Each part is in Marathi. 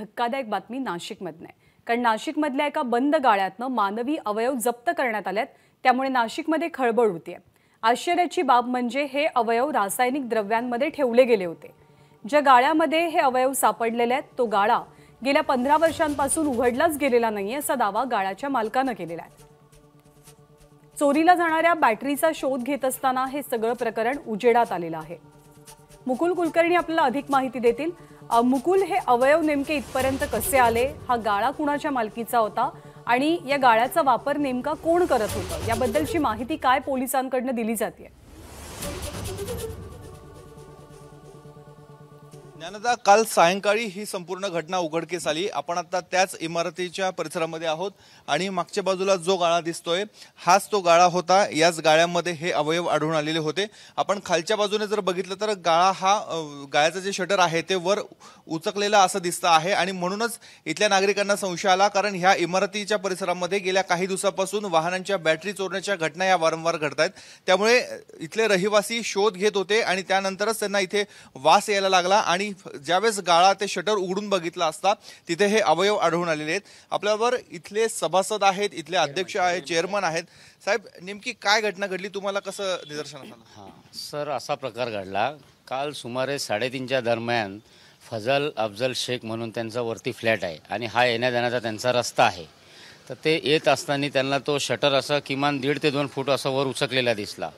धक्कादायक बातमी नाशिकमधनं आहे कारण नाशिकमधल्या एका बंद गाळ्यातनं मानवी अवयव जप्त करण्यात आलेत त्यामुळे नाशिकमध्ये खळबळ आहे आश्चर्याची बाब म्हणजे हे अवयव रासायनिक द्रव्यांमध्ये ठेवले गेले होते ज्या गाळ्यामध्ये हे अवयव सापडलेले आहेत तो गाळा गेल्या पंधरा वर्षांपासून उघडलाच गेलेला नाही असा दावा गाळ्याच्या मालकानं केलेला आहे चोरीला जाणाऱ्या बॅटरीचा शोध घेत असताना हे सगळं प्रकरण उजेडात आलेलं आहे मुकुल कुलकर्णी आपल्याला अधिक माहिती देतील मुकुल हे अवयव नेमके इथपर्यंत कसे आले हा गाळा कुणाच्या मालकीचा होता आणि या गाळ्याचा वापर नेमका कोण करत होतं याबद्दलची माहिती काय पोलिसांकडनं दिली जाते ज्ञानदा काल सायंकाळी ही संपूर्ण घटना उघडकीस आली आपण आता त्याच इमारतीच्या परिसरामध्ये आहोत आणि मागच्या बाजूला जो गाळा दिसतोय हाच तो गाळा होता याच गाळ्यामध्ये हे अवयव आढळून आलेले होते आपण खालच्या बाजूने जर बघितलं तर गाळा हा गाळ्याचं जे शटर आहे ते वर उचकलेलं असं दिसतं आहे आणि म्हणूनच इथल्या नागरिकांना संशय आला कारण ह्या इमारतीच्या परिसरामध्ये गेल्या काही दिवसापासून वाहनांच्या बॅटरी चोरण्याच्या घटना या वारंवार घडत आहेत त्यामुळे इथले रहिवासी शोध घेत होते आणि त्यानंतरच त्यांना इथे वास यायला लागला आणि ज्यावेळेस गाळा ते शटर उघडून बघितला असता तिथे हे अवयव आढळून आलेले आहेत आपल्यावर इथले सभासद आहेत इथले अध्यक्ष आहेत चेअरमन आहेत साहेब नेमकी काय घटना घडली तुम्हाला कसं निदर्शना हा सर असा प्रकार घडला काल सुमारे साडेतीनच्या दरम्यान फजल अफजल शेख म्हणून त्यांचा वरती फ्लॅट आहे आणि हा येण्या जाण्याचा त्यांचा रस्ता आहे तर ते येत असताना त्यांना तो शटर असं किमान दीड ते दोन फूट असं वर उचकलेला दिसला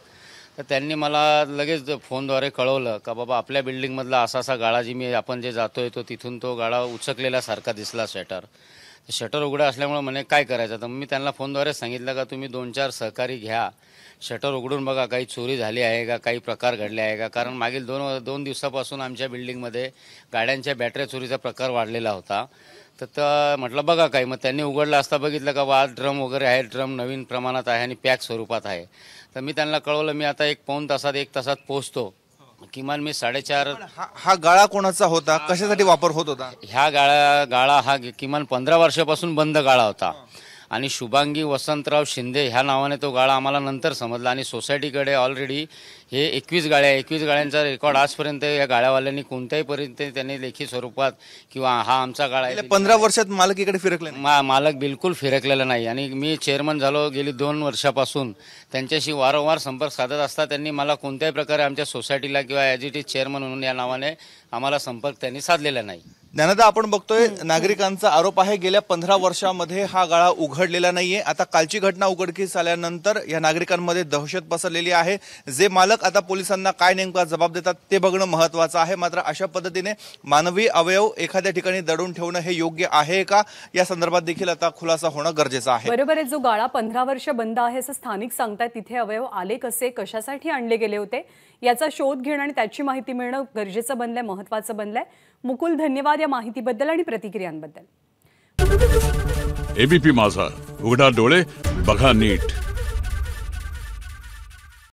तर त्यांनी मला लगेच फोनद्वारे कळवलं का बाबा आपल्या बिल्डिंगमधला असा असा गाळा जी मी आपण जे जातोय तो तिथून तो गाळा उचकलेल्यासारखा दिसला शटर शटर उघडं असल्यामुळे म्हणे काय करायचं तर मी त्यांना फोनद्वारे सांगितलं का तुम्ही दोन चार सहकारी घ्या शटर उघडून बघा काही चोरी झाली आहे का काही प्रकार घडले आहे का कारण मागील दोन दोन दिवसापासून आमच्या बिल्डिंगमध्ये गाड्यांच्या बॅटऱ्या चोरीचा प्रकार वाढलेला होता तर तर म्हटलं बघा काय मग त्यांनी उघडला असता बघितलं का वा ड्रम वगैरे आहे ड्रम नवीन प्रमाणात आहे आणि पॅक स्वरूपात आहे तर मी त्यांना कळवलं मी आता एक पाऊन तासात एक तासात पोहोचतो किमान मी साडेचार हा हा गाळा कोणाचा होता कशासाठी वापर होत होता ह्या गाळा गाळा हा किमान पंधरा वर्षापासून बंद गाळा होता आणि शुभांगी वसंतराव शिंदे ह्या नावाने तो गाळा आम्हाला नंतर समजला आणि सोसायटीकडे ऑलरेडी हे एकवीस गाळ्या एकवीस गाळ्यांचा रेकॉर्ड आजपर्यंत या गाळ्यावाल्यांनी कोणत्याही पर्यंत त्यांनी लेखी स्वरूपात किंवा हा आमचा गाळा आहे पंधरा वर्षात मालक इकडे फिरकले मा मालक बिलकुल फिरकलेला नाही आणि मी चेअरमन झालो गेली दोन वर्षापासून त्यांच्याशी वारंवार संपर्क साधत असता त्यांनी मला कोणत्याही प्रकारे आमच्या सोसायटीला किंवा ॲज इट इज चेअरमन म्हणून या नावाने आम्हाला संपर्क त्यांनी साधलेला नाही ज्ञानदा आपण बघतोय नागरिकांचा आरोप आहे गेल्या पंधरा वर्षामध्ये हा गाळा उघडलेला नाहीये आता कालची घटना उघडकीस आल्यानंतर या नागरिकांमध्ये दहशत पसरलेली आहे जे मालक आता पोलिसांना काय नेमका जबाब देतात ते बघणं महत्वाचं आहे मात्र अशा पद्धतीने मानवी अवयव एखाद्या ठिकाणी दडून ठेवणं हे योग्य आहे का या संदर्भात देखील आता खुलासा होणं गरजेचं आहे बरोबर आहे जो गाळा पंधरा वर्ष बंद आहे असं स्थानिक सांगतात तिथे अवयव आले कसे कशासाठी आणले गेले होते याचा शोध घेणं आणि त्याची माहिती मिळणं गरजेचं बनलंय महत्वाचं बनलंय मुकुल धन्यवाद या माहितीबद्दल आणि प्रतिक्रियांबद्दल एबीपी माझा उघडा डोळे बघा नीट